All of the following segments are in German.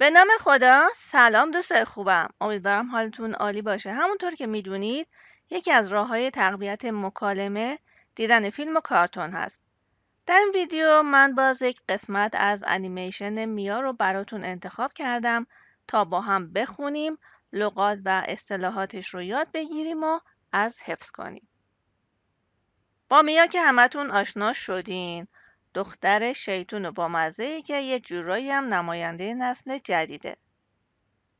به نام خدا سلام دوست خوبم امیدوارم حالتون عالی باشه همونطور که میدونید یکی از راه های تقویت مکالمه دیدن فیلم و کارتون هست در این ویدیو من باز یک قسمت از انیمیشن میا رو براتون انتخاب کردم تا با هم بخونیم لغات و اصطلاحاتش رو یاد بگیریم و از حفظ کنیم با میا که همتون آشنا شدین دختر شیطون و بامزه که یه جورایی هم نماینده نسل جدیده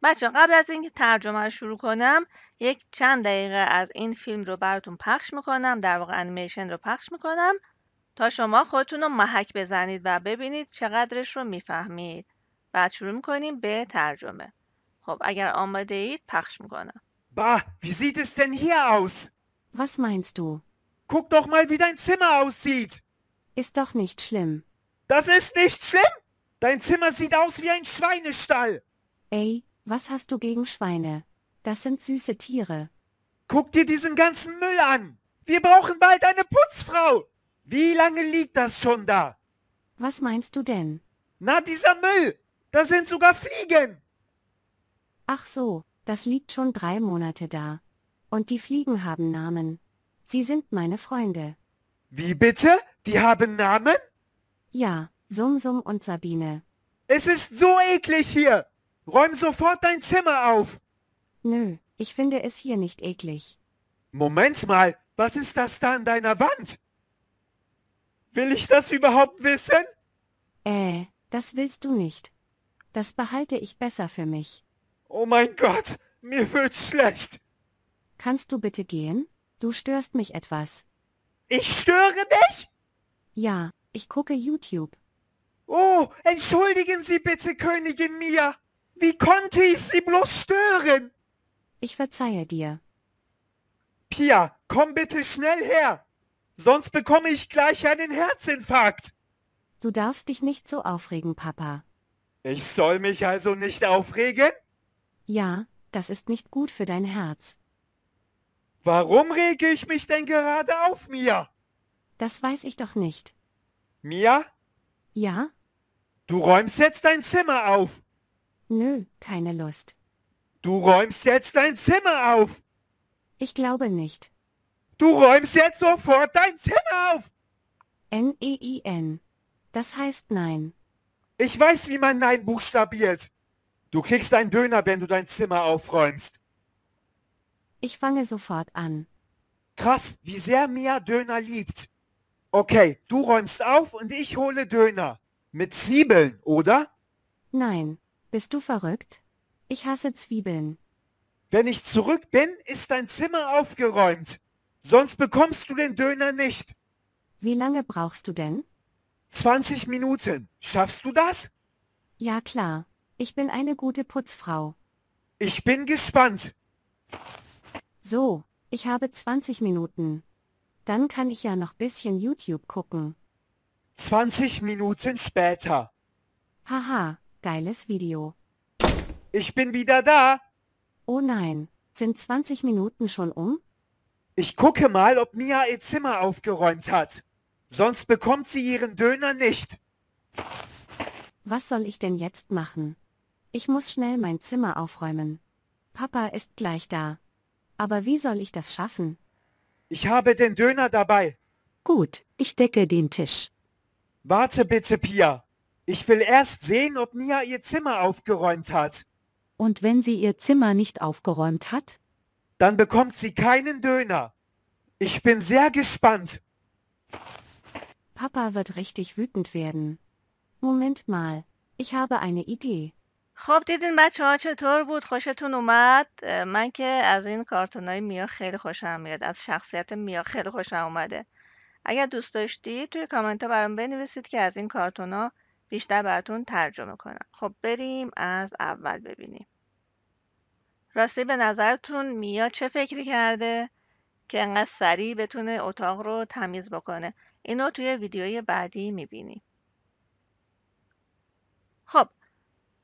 بچه قبل از اینکه ترجمه رو شروع کنم یک چند دقیقه از این فیلم رو براتون پخش میکنم در واقع انیمیشن رو پخش میکنم تا شما خودتون رو محک بزنید و ببینید چقدرش رو میفهمید بعد شروع میکنیم به ترجمه خب اگر آماده اید پخش میکنم با. wie sieht es denn hier aus? Was meinst du? Guck doch mal, wie dein Zimmer aussieht! Ist doch nicht schlimm. Das ist nicht schlimm? Dein Zimmer sieht aus wie ein Schweinestall. Ey, was hast du gegen Schweine? Das sind süße Tiere. Guck dir diesen ganzen Müll an. Wir brauchen bald eine Putzfrau. Wie lange liegt das schon da? Was meinst du denn? Na, dieser Müll. Da sind sogar Fliegen. Ach so, das liegt schon drei Monate da. Und die Fliegen haben Namen. Sie sind meine Freunde. Wie bitte? Die haben Namen? Ja, Sumsum und Sabine. Es ist so eklig hier! Räum sofort dein Zimmer auf! Nö, ich finde es hier nicht eklig. Moment mal, was ist das da an deiner Wand? Will ich das überhaupt wissen? Äh, das willst du nicht. Das behalte ich besser für mich. Oh mein Gott, mir wird's schlecht. Kannst du bitte gehen? Du störst mich etwas. Ich störe dich? Ja, ich gucke YouTube. Oh, entschuldigen Sie bitte, Königin Mia. Wie konnte ich Sie bloß stören? Ich verzeihe dir. Pia, komm bitte schnell her. Sonst bekomme ich gleich einen Herzinfarkt. Du darfst dich nicht so aufregen, Papa. Ich soll mich also nicht aufregen? Ja, das ist nicht gut für dein Herz. Warum rege ich mich denn gerade auf, Mia? Das weiß ich doch nicht. Mia? Ja? Du räumst jetzt dein Zimmer auf. Nö, keine Lust. Du räumst jetzt dein Zimmer auf. Ich glaube nicht. Du räumst jetzt sofort dein Zimmer auf. N-E-I-N. E das heißt nein. Ich weiß, wie man Nein buchstabiert. Du kriegst einen Döner, wenn du dein Zimmer aufräumst. Ich fange sofort an. Krass, wie sehr Mia Döner liebt. Okay, du räumst auf und ich hole Döner. Mit Zwiebeln, oder? Nein, bist du verrückt? Ich hasse Zwiebeln. Wenn ich zurück bin, ist dein Zimmer aufgeräumt. Sonst bekommst du den Döner nicht. Wie lange brauchst du denn? 20 Minuten. Schaffst du das? Ja klar. Ich bin eine gute Putzfrau. Ich bin gespannt. So, ich habe 20 Minuten. Dann kann ich ja noch bisschen YouTube gucken. 20 Minuten später. Haha, geiles Video. Ich bin wieder da. Oh nein, sind 20 Minuten schon um? Ich gucke mal, ob Mia ihr Zimmer aufgeräumt hat. Sonst bekommt sie ihren Döner nicht. Was soll ich denn jetzt machen? Ich muss schnell mein Zimmer aufräumen. Papa ist gleich da. Aber wie soll ich das schaffen? Ich habe den Döner dabei. Gut, ich decke den Tisch. Warte bitte, Pia. Ich will erst sehen, ob Mia ihr Zimmer aufgeräumt hat. Und wenn sie ihr Zimmer nicht aufgeräumt hat? Dann bekommt sie keinen Döner. Ich bin sehr gespannt. Papa wird richtig wütend werden. Moment mal, ich habe eine Idee. خب دیدین بچه ها چطور بود خوشتون اومد من که از این های میا خیلی خوشم میاد از شخصیت میا خیلی خوشم اومده اگر دوست داشتید توی کامنت ها برام بنویسید که از این ها بیشتر براتون ترجمه کنم خب بریم از اول ببینیم راستی به نظرتون میا چه فکری کرده که انقدر سریع بتونه اتاق رو تمیز بکنه اینو توی ویدیوی بعدی میبینیم خب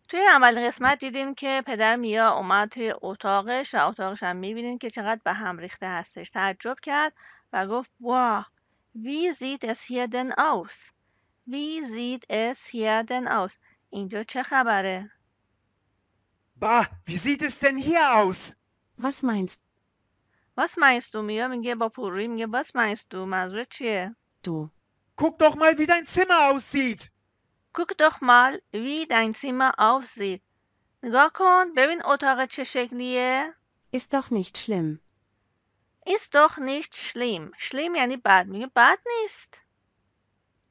توی اولین قسمت دیدیم که پدر میا اومد توی اتاقش و اتاقش هم میبینید که چقدر به هم ریخته هستش تعجب کرد و گفت واه زید از هیدن وی زید از هیدن اوس اینجا چه خبره؟ با از دن هیر اوس واس meinst واس meinst دو میا؟ میگه با پوری میگه واس meinst دو؟ منظور چیه؟ Du کوک دوخ مال wie dein Zimmer aussieht guck doch mal, wie dein Zimmer aussieht. نگاه کن ببین اتاق چه Ist doch nicht schlimm. Ist doch nicht schlimm. Schlimm یعنی بد. میگه بد نیست.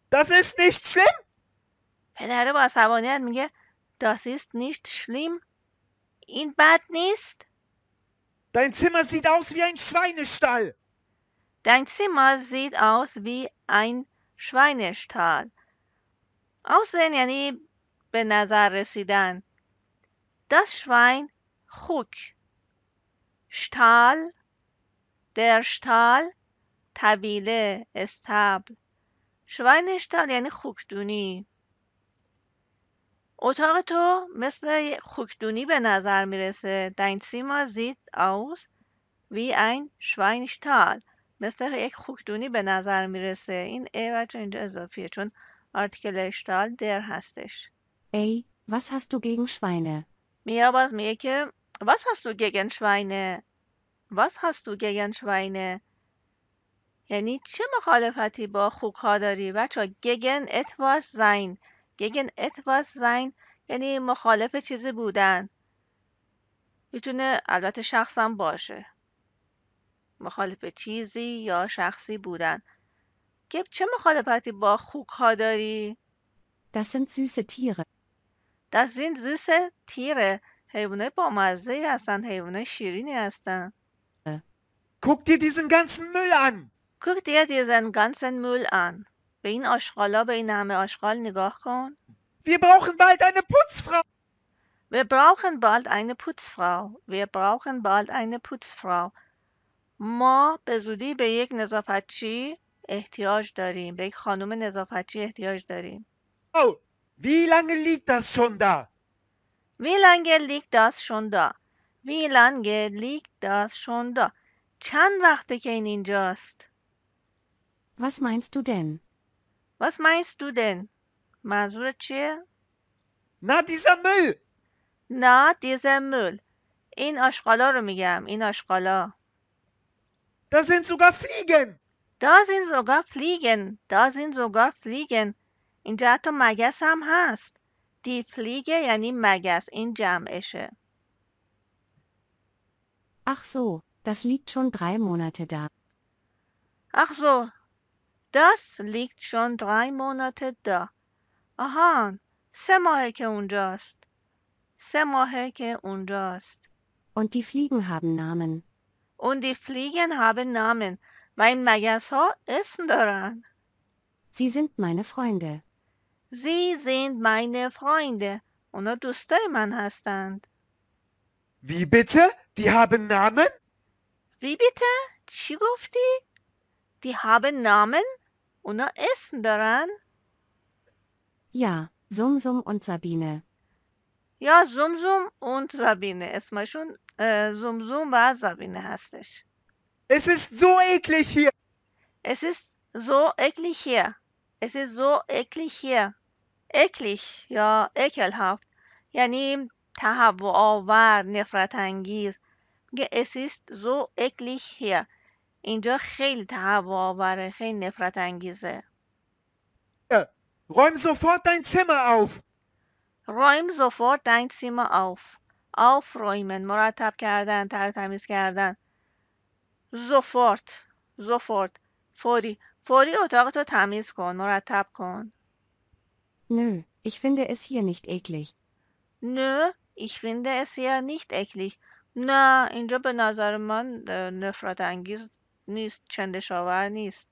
Das ist nicht schlimm. پدره با عصبانیت میگه Das ist nicht schlimm. این bad nicht. Dein Zimmer sieht aus wie ein Schweinestall. Dein Zimmer sieht aus wie ein Schweinestall. aussehen یعنی به نظر رسیدن Das شوین خوک شتال در شتال طبیله استبل شوین شتال یعنی خوکدونی اتاق تو مثل خوکدونی به نظر میرسه دین سیما زید آوز وی این شوین شتال مثل یک خوکدونی به نظر میرسه این ای بچه اینجا اضافیه چون آرتیکل اشتال در هستش ای واس هست تو گگن شوینه میا باز میگه که واس هست تو گگن شوینه واس hast تو گگن شوینه یعنی چه مخالفتی با خوک ها داری بچه ها گگن اتواز زین گگن اتواز زین یعنی مخالف چیزی بودن میتونه البته شخصم باشه مخالف چیزی یا شخصی بودن چه مخالفتی با خوکها داری؟ Das sind süße Tiere. Das sind süße Tiere. حیوانه با مزه هستن حیوانه شیرینی هستن Guck dir diesen ganzen Müll an! Guck dir diesen ganzen Müll an. به این آشغالا به این همه آشغال نگاه کن. Wir brauchen bald eine Putzfrau! Wir brauchen bald eine Putzfrau. Wir brauchen bald eine Putzfrau. ما به زودی به یک نظافتچی احتیاج داریم به یک خانم نظافتچی احتیاج داریم او وی لانگ لیگ داس شون دا وی لانگ لیگ داس شون دا لیگ داس شون چند وقته که این اینجاست واس ماینست دو دن واس ماینست دو دن منظور چیه نا دیز مول نا دیز مول این آشغالا رو میگم این آشغالا دا سن سوگار فلیگن Da sind sogar Fliegen, da sind sogar Fliegen. اینجا حتی مگس هم هست. دی فلیگه یعنی مگس این جمعشه. Ach so, das liegt schon drei Monate da. Ach so, das liegt schon drei Monate da. آهان سه ماهه که اونجاست. سه ماهه که اونجاست. Und die Fliegen haben Namen. Und die Fliegen haben Namen. Mein Mayasor ist daran. Sie sind meine Freunde. Sie sind meine Freunde. اونا دوستای من هستند. Wie bitte? Die haben Namen? Wie bitte? چی Die haben Namen? und essen daran? Ja, Sumsum und Sabine. Ja, Sumsum und Sabine. اسمشون äh, Sumsum war Sabine hast du. Es ist so eklig hier. Es ist so eklig hier. Es ist so eklig hier. Eklig, ja, ekelhaft. یعنی تهوع آور نفرت انگیز میگه اسیست زو اکلیش هیر اینجا خیلی تهوع آوره خیلی نفرت انگیزه räum sofort dein Zimmer auf räum sofort dein Zimmer auf aufräumen مرتب کردن تر تمیز کردن زوفورت زوفورت فوری فوری اتاق تو تمیز کن مرتب کن Nö, ich finde es hier nicht eklig. Nö, ich finde es hier nicht eklig. نه اینجا به نظر من نفرت انگیز نیست چندشاور نیست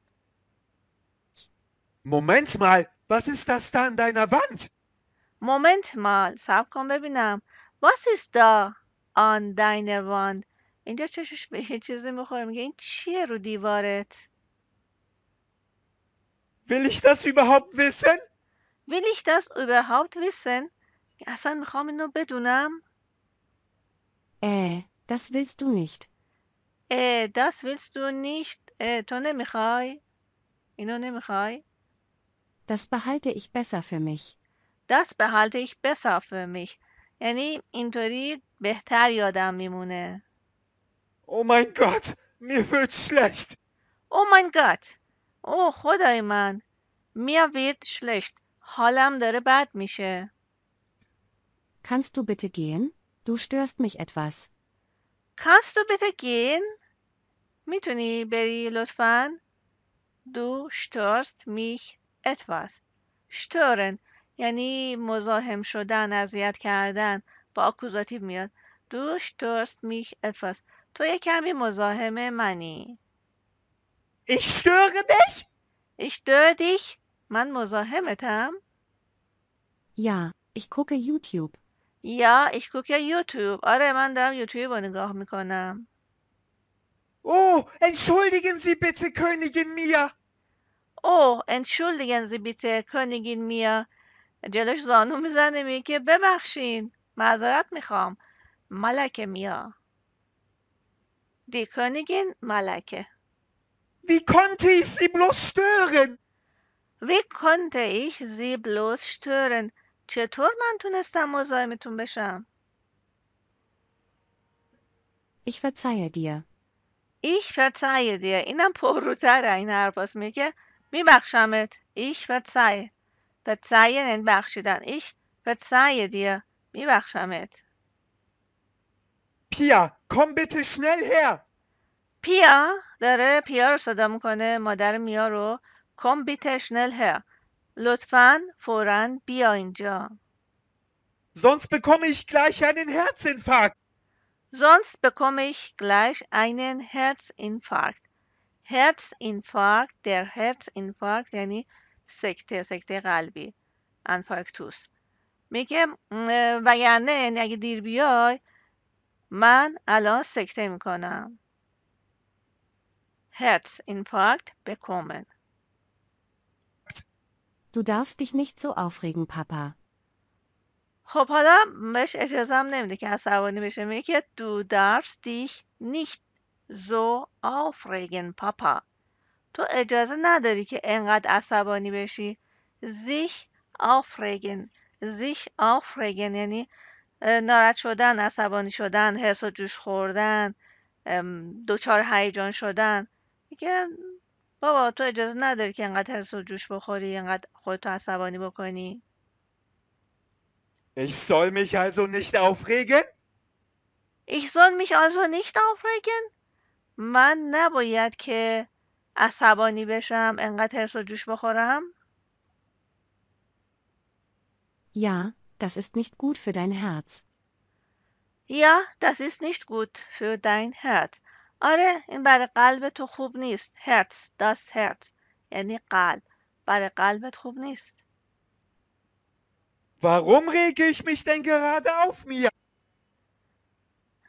Moment mal, was ist das da an deiner Wand? Moment mal, صبر کن Was ist da an deiner Wand? اینجا چشش به یه چیزی میخوره میگه این چیه رو دیوارت ویلیش دست به هاپ ویسن ویلیش دست به هاپ ویسن اصلا میخوام اینو بدونم اه دست ویلست دو نیشت اه دست ویلست دو نیشت اه تو نمیخوای اینو نمیخوای دست به حالت ایش بسر فرمیش دست به حالت ایش بسر فرمیش یعنی اینطوری بهتر یادم میمونه Oh mein Gott, mir wird schlecht. Oh mein Gott. Oh خدای من. Mir wird schlecht. حالم داره بد میشه. Kannst du bitte gehen? Du störst mich etwas. Kannst du bitte gehen? میتونی بری لطفا؟ Du störst mich etwas. Stören یعنی مزاحم شدن، اذیت کردن با اکوزاتیو میاد. Du störst mich etwas. تو یه کمی مزاحم منی ایش دیش؟ ایش دیش؟ من مزاحمتم؟ یا ایش کوک یوتیوب یا ایش کوک یوتیوب آره من دارم یوتیوب رو نگاه میکنم او انشولدیگن سی بیتر کنگین میا او انشولدیگن سی بیتر کنگین میا جلوش زانو میزنه که ببخشین معذرت میخوام ملکه میا Die Königin Malake. Wie konnte ich sie bloß stören? Wie konnte ich sie bloß stören? چطور من تونستم مزاحمتون بشم؟ Ich verzeihe dir. Ich verzeihe dir. اینم پرروتره این حرفاست میگه میبخشمت. Ich verzeihe. Verzeihen بخشیدن. Ich verzeihe dir. میبخشمت. پیا komm bitte schnell her پیا داره پیا رو صدا میکنه مادر میا رو کم بیت شنل هر لطفا فورا بیا اینجا sonst bekomme ich gleich einen Herzinfarkt sonst bekomme ich gleich einen Herzinfarkt Herzinfarkt der Herzinfarkt یعنی سکته سکته قلبی انفارکتوس میگه وگرنه اگه دیر بیای من الان سکته میکنم هرتز اینفارکت bekommen Du darfst dich nicht so aufregen, Papa. خب حالا بهش اجازه هم نمیده که عصبانی بشه میگه که du darfst dich nicht so aufregen, Papa. تو اجازه نداری که انقدر عصبانی بشی. sich aufregen sich aufregen یعنی ناراحت شدن عصبانی شدن حرس و جوش خوردن دوچار هیجان شدن میگه بابا تو اجازه نداری که انقدر حرس و جوش بخوری انقدر خودتو عصبانی بکنی Ich soll mich also nicht aufregen? Ich soll mich also nicht aufregen? من نباید که عصبانی بشم انقدر حرس و جوش بخورم؟ Ja, das ist nicht gut für dein Herz. Ja, das ist nicht gut für dein Herz. آره این برای قلبت خوب نیست هرتز داست هرتز یعنی قلب برای قلبت خوب نیست Warum rege ich mich denn gerade auf mir?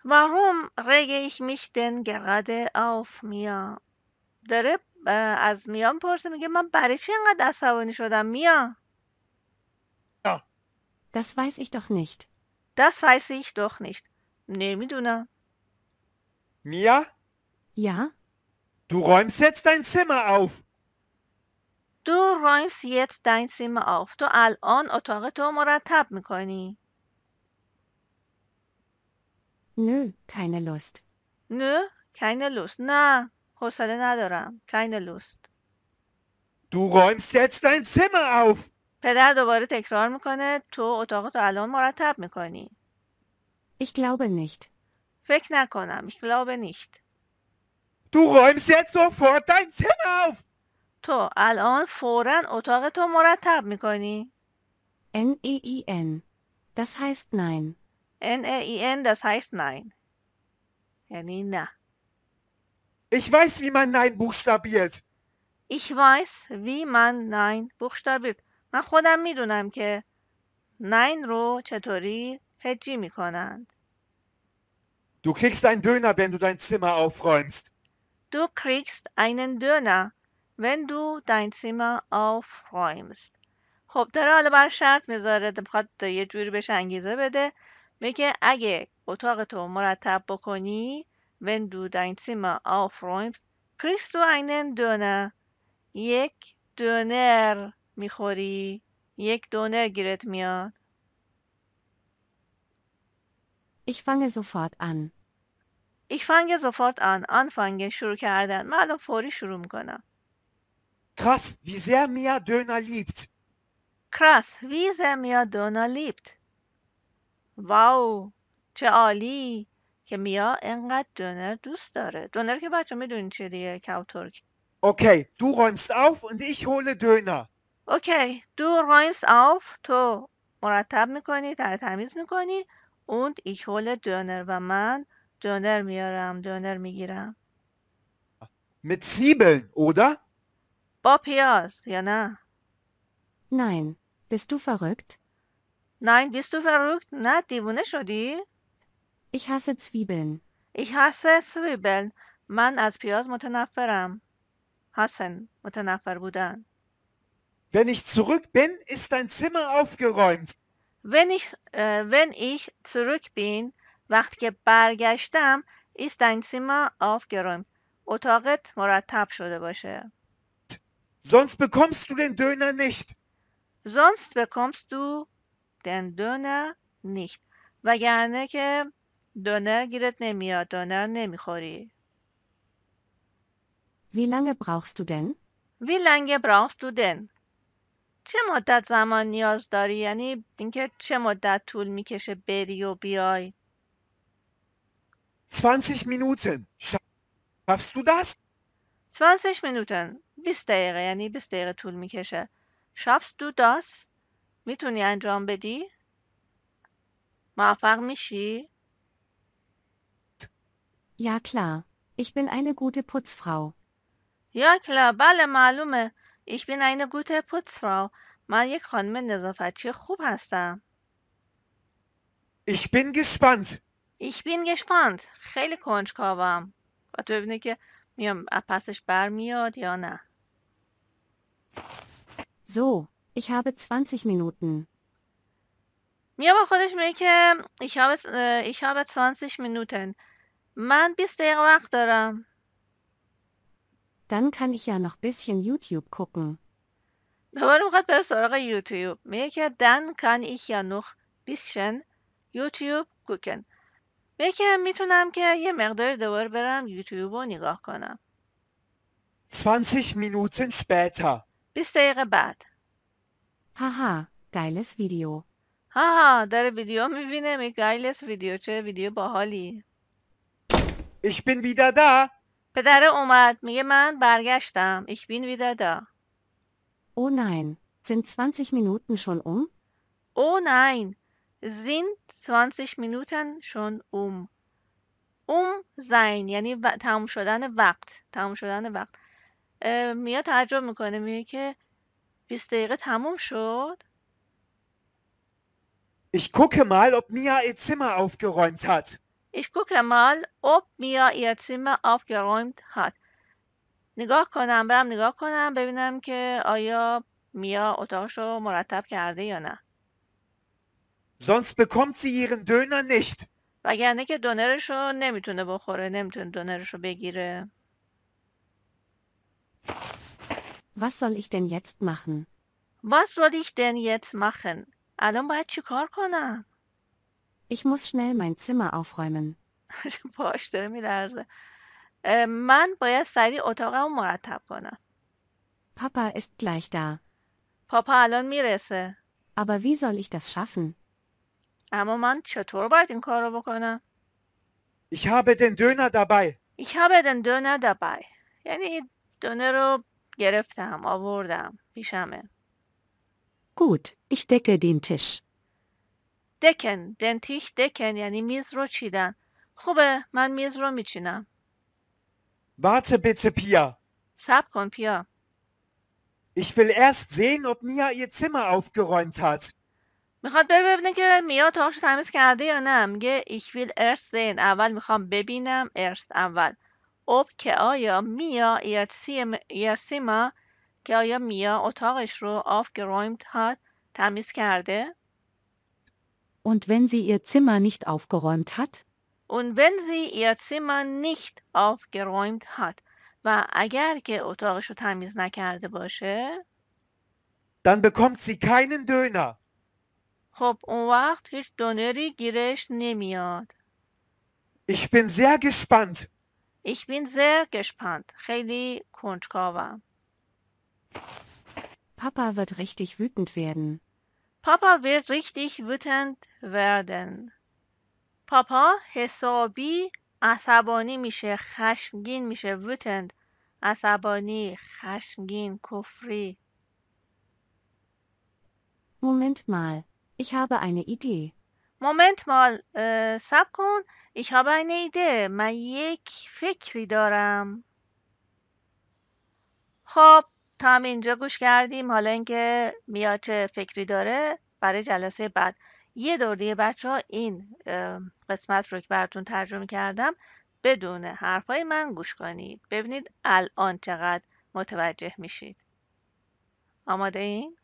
Warum rege ich mich denn gerade auf mir? داره از میان پرسه میگه من برای چی اینقدر عصبانی شدم میان das weiß ich doch nicht. Das weiß ich doch nicht. Nee, Miduna. Mia? Ja? Du räumst jetzt dein Zimmer auf. Du räumst jetzt dein Zimmer auf. تو الان اتاق تو مرتب میکنی. Nö, keine Lust. Nö, keine Lust. Na, حوصله ندارم. Keine Lust. Du räumst jetzt dein Zimmer auf. پدر دوباره تکرار میکنه تو اتاقتو الان مرتب میکنی Ich glaube nicht. فکر نکنم ich glaube nicht Du räumst jetzt sofort dein Zimmer auf. تو الان فورا اتاقتو مرتب میکنی N-E-I-N. E das heißt nein. N A e I e N das heißt nein یعنی نه Ich weiß, wie man Nein buchstabiert. ich weiß wie man nein buchstabiert من خودم میدونم که نین رو چطوری هجی میکنند. Du kriegst ein Döner, wenn du dein Zimmer aufräumst. Du kriegst einen Döner, wenn du dein Zimmer aufräumst. خب داره حالا بر شرط میذاره بخواد یه جوری بهش انگیزه بده میگه اگه اتاق تو مرتب بکنی wenn du dein Zimmer aufräumst kriegst du einen Döner یک دونر میخوری یک دونر گیرت میاد ich fange sofort an ich fange sofort an anfangen شروع کردن من فوری شروع میکنم کراس wie sehr mir döner liebt کراس wie sehr mir döner liebt واو چه عالی که میا انقدر دونر دوست داره دونر که بچه میدونی چه دیگه کاو ترک اوکی دو رایمست آف و ایش هول دونر اوکی دو رایمز آف تو مرتب میکنی تمیز میکنی اون ایکول دونر و من دونر میارم دونر میگیرم مت Zwiebeln, oder? با پیاز یا نه؟ Nein, bist du verrückt? Nein, bist du verrückt? نه دیوونه شدی؟ Ich hasse Zwiebeln. Ich hasse Zwiebeln. من از پیاز متنفرم. حسن متنفر بودن. Wenn ich zurück bin, ist dein Zimmer aufgeräumt. Wenn ich, äh, wenn ich zurück bin, وقتی برگشتم ist dein Zimmer aufgeräumt. اتاقت مرتب شده باشه. Sonst bekommst du den Döner nicht. Sonst bekommst du den Döner nicht. وگرنه که دونر گیرت نمیاد. دونر نمیخوری. Wie lange brauchst du denn? Wie lange brauchst du denn? چه مدت زمان نیاز داری یعنی اینکه چه مدت طول میکشه بری و بیای 20 Minuten. Scha- Schaffst du das? 20 Minuten 20 دقیقه یعنی 20 دقیقه طول میکشه schaffst du das میتونی انجام بدی موفق میشی Ja klar, ich bin eine gute Putzfrau. یا کلا بله معلومه ich bin eine gute Putzfrau. من یک خانم نظافتچی Ich bin gespannt. Ich bin gespannt. خیلی کنجکاوم. و تو ببینه که میام پسش برمیاد یا So, ich habe 20 Minuten. Mir با ich habe, ich habe 20 Minuten. من bist دقیقه وقت دارم. Dann kann ich ja noch bisschen YouTube gucken. Warum hat Persora YouTube? Welche dann kann ich ja noch bisschen YouTube gucken. Welche میتونم که یه مقدار دوباره برم یوتیوب رو نگاه کنم. 20 Minuten später. Bis دقیقه بعد. Haha, geiles Video. Haha, داره ویدیو میبینه می geiles Video چه ویدیو باحالی. Ich bin wieder da. پدره اومد میگه من برگشتم. Ich bin wieder da. Oh nein, sind 20 Minuten schon um? Oh nein, sind 20 Minuten schon um. Um sein یعنی تمام شدن وقت تمام شدن وقت میا تعجب میکنه میگه که 20 دقیقه تموم شد Ich gucke mal, ob Mia ihr Zimmer aufgeräumt hat. Ich gucke mal, ob mir ihr Zimmer aufgeräumt hat. نگاه کنم برم نگاه کنم ببینم که آیا میا اتاقش رو مرتب کرده یا نه Sonst bekommt sie ihren Döner nicht. وگرنه که دونرش رو نمیتونه بخوره نمیتونه دونرش رو بگیره Was soll ich denn jetzt machen? Was soll ich denn jetzt machen? الان باید چیکار کنم؟ Ich muss schnell mein Zimmer aufräumen. باش داره میلرزه من باید سریع اتاقمو مرتب کنم Papa ist gleich da. پاپا الان میرسه Aber wie soll ich das schaffen? اما من چطور باید این کار بکنم Ich habe den Döner dabei. Ich habe den Döner dabei. یعنی دونه رو گرفتم آوردم پیشمه Gut, ich decke den Tisch. دکن دنتیک دکن یعنی میز رو چیدن خوبه من میز رو میچینم Warte بیت پیا. صبر کن پیا Ich will erst sehen, ob Mia ihr Zimmer aufgeräumt hat. میخواد بره ببینه که میا اتاقش رو تمیز کرده یا نه میگه ایش ویل ارس زین اول میخوام ببینم erst اول اوب که آیا میا ihr سیما که آیا میا اتاقش رو آفگرایمت هات تمیز کرده Und wenn sie ihr Zimmer nicht aufgeräumt hat? Und wenn sie ihr Zimmer nicht aufgeräumt hat. dann bekommt sie keinen Döner. Ich bin sehr gespannt. Ich bin sehr gespannt. Papa wird richtig wütend werden. Papa wird richtig wütend werden. Papa حسابی عصبانی میشه خشمگین میشه wütend عصبانی خشمگین کفری Moment mal, ich habe eine Idee. Moment mal, äh, sab kun, ich habe eine Idee. Ma yek fikri daram. Hop, تا هم اینجا گوش کردیم حالا اینکه میاد چه فکری داره برای جلسه بعد یه دور دیگه بچه ها این قسمت رو که براتون ترجمه کردم بدون حرفای من گوش کنید ببینید الان چقدر متوجه میشید آماده این؟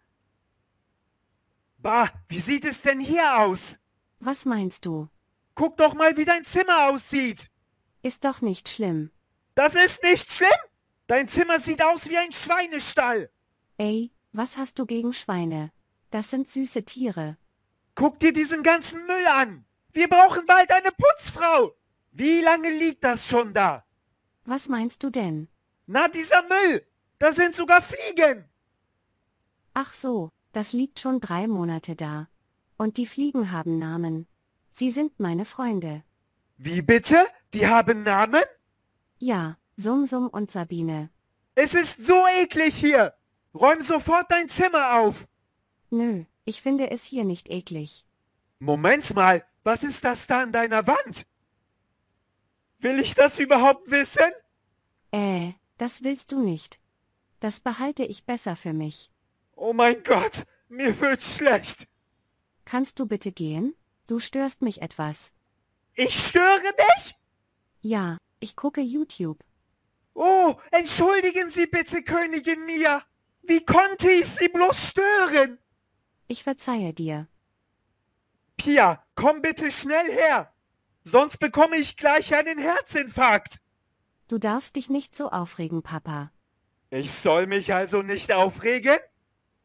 با، وی sieht es denn hier aus? Was meinst du? Guck doch mal, wie dein Zimmer aussieht. Ist doch nicht schlimm. Das ist nicht schlimm? Dein Zimmer sieht aus wie ein Schweinestall. Ey, was hast du gegen Schweine? Das sind süße Tiere. Guck dir diesen ganzen Müll an. Wir brauchen bald eine Putzfrau. Wie lange liegt das schon da? Was meinst du denn? Na, dieser Müll. Da sind sogar Fliegen. Ach so, das liegt schon drei Monate da. Und die Fliegen haben Namen. Sie sind meine Freunde. Wie bitte? Die haben Namen? Ja, Sumsum und Sabine. Es ist so eklig hier! Räum sofort dein Zimmer auf! Nö, ich finde es hier nicht eklig. Moment mal, was ist das da an deiner Wand? Will ich das überhaupt wissen? Äh, das willst du nicht. Das behalte ich besser für mich. Oh mein Gott, mir wird's schlecht. Kannst du bitte gehen? Du störst mich etwas. Ich störe dich? Ja, ich gucke YouTube. Oh, entschuldigen Sie bitte, Königin Mia. Wie konnte ich Sie bloß stören? Ich verzeihe dir. Pia, komm bitte schnell her. Sonst bekomme ich gleich einen Herzinfarkt. Du darfst dich nicht so aufregen, Papa. Ich soll mich also nicht aufregen?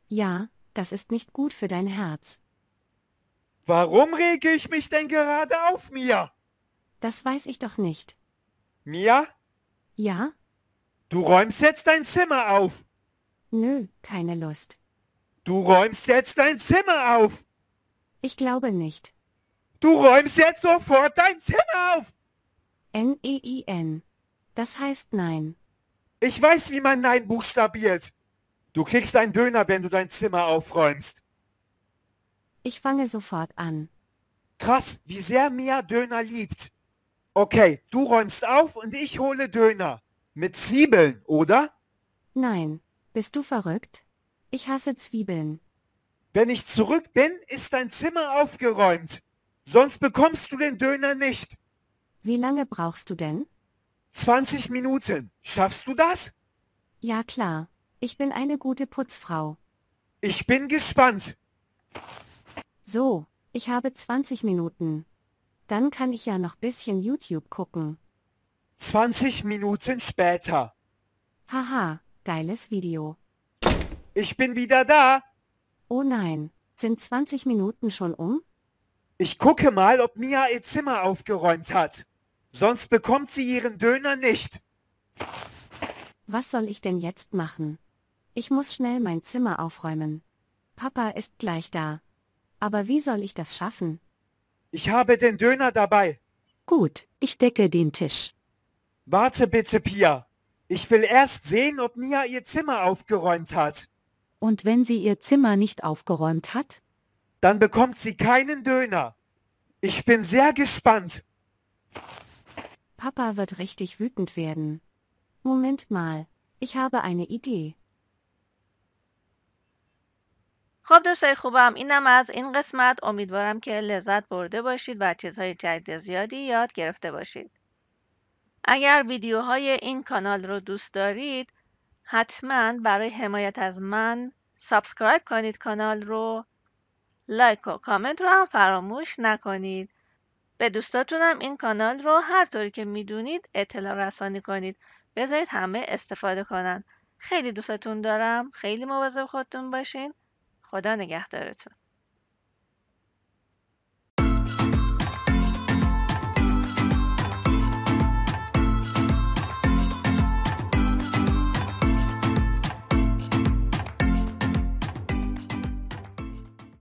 Ja, das ist nicht gut für dein Herz. Warum rege ich mich denn gerade auf, Mia? Das weiß ich doch nicht. Mia, ja? Du räumst jetzt dein Zimmer auf. Nö, keine Lust. Du räumst jetzt dein Zimmer auf. Ich glaube nicht. Du räumst jetzt sofort dein Zimmer auf. N-E-I-N. E das heißt Nein. Ich weiß, wie man Nein buchstabiert. Du kriegst einen Döner, wenn du dein Zimmer aufräumst. Ich fange sofort an. Krass, wie sehr Mia Döner liebt. Okay, du räumst auf und ich hole Döner. Mit Zwiebeln, oder? Nein. Bist du verrückt? Ich hasse Zwiebeln. Wenn ich zurück bin, ist dein Zimmer aufgeräumt. Sonst bekommst du den Döner nicht. Wie lange brauchst du denn? 20 Minuten. Schaffst du das? Ja klar. Ich bin eine gute Putzfrau. Ich bin gespannt. So, ich habe 20 Minuten. Dann kann ich ja noch bisschen YouTube gucken. 20 Minuten später. Haha, geiles Video. Ich bin wieder da. Oh nein, sind 20 Minuten schon um? Ich gucke mal, ob Mia ihr Zimmer aufgeräumt hat. Sonst bekommt sie ihren Döner nicht. Was soll ich denn jetzt machen? Ich muss schnell mein Zimmer aufräumen. Papa ist gleich da. Aber wie soll ich das schaffen? Ich habe den Döner dabei. Gut, ich decke den Tisch. Warte bitte, Pia. Ich will erst sehen, ob Mia ihr Zimmer aufgeräumt hat. Und wenn sie ihr Zimmer nicht aufgeräumt hat? Dann bekommt sie keinen Döner. Ich bin sehr gespannt. Papa wird richtig wütend werden. Moment mal, ich habe eine Idee. خب دوستای خوبم اینم از این قسمت امیدوارم که لذت برده باشید و چیزهای جدید زیادی یاد گرفته باشید اگر ویدیوهای این کانال رو دوست دارید حتما برای حمایت از من سابسکرایب کنید کانال رو لایک و کامنت رو هم فراموش نکنید به دوستاتونم این کانال رو هر طوری که میدونید اطلاع رسانی کنید بذارید همه استفاده کنن خیلی دوستتون دارم خیلی مواظب خودتون باشین خدا نگهدارتون